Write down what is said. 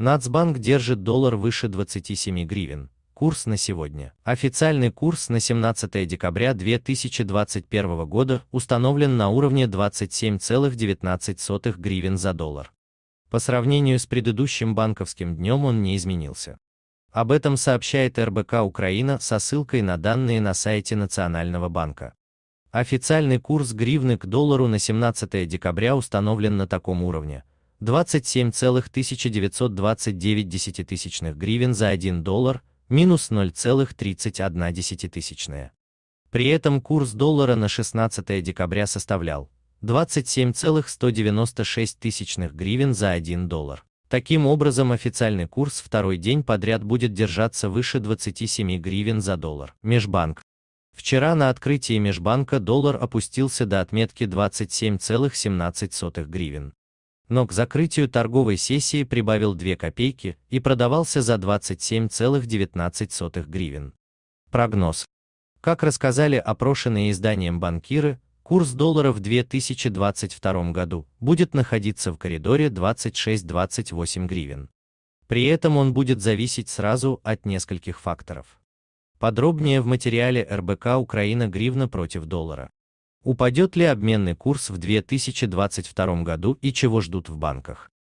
Нацбанк держит доллар выше 27 гривен. Курс на сегодня. Официальный курс на 17 декабря 2021 года установлен на уровне 27,19 гривен за доллар. По сравнению с предыдущим банковским днем он не изменился. Об этом сообщает РБК Украина со ссылкой на данные на сайте Национального банка. Официальный курс гривны к доллару на 17 декабря установлен на таком уровне, 27,1929 гривен за 1 доллар, минус 0,31. При этом курс доллара на 16 декабря составлял 27,196 гривен за 1 доллар. Таким образом, официальный курс второй день подряд будет держаться выше 27 гривен за доллар. Межбанк. Вчера на открытии межбанка доллар опустился до отметки 27,17 гривен но к закрытию торговой сессии прибавил 2 копейки и продавался за 27,19 гривен. Прогноз. Как рассказали опрошенные изданием банкиры, курс доллара в 2022 году будет находиться в коридоре 26-28 гривен. При этом он будет зависеть сразу от нескольких факторов. Подробнее в материале РБК Украина гривна против доллара. Упадет ли обменный курс в 2022 году и чего ждут в банках?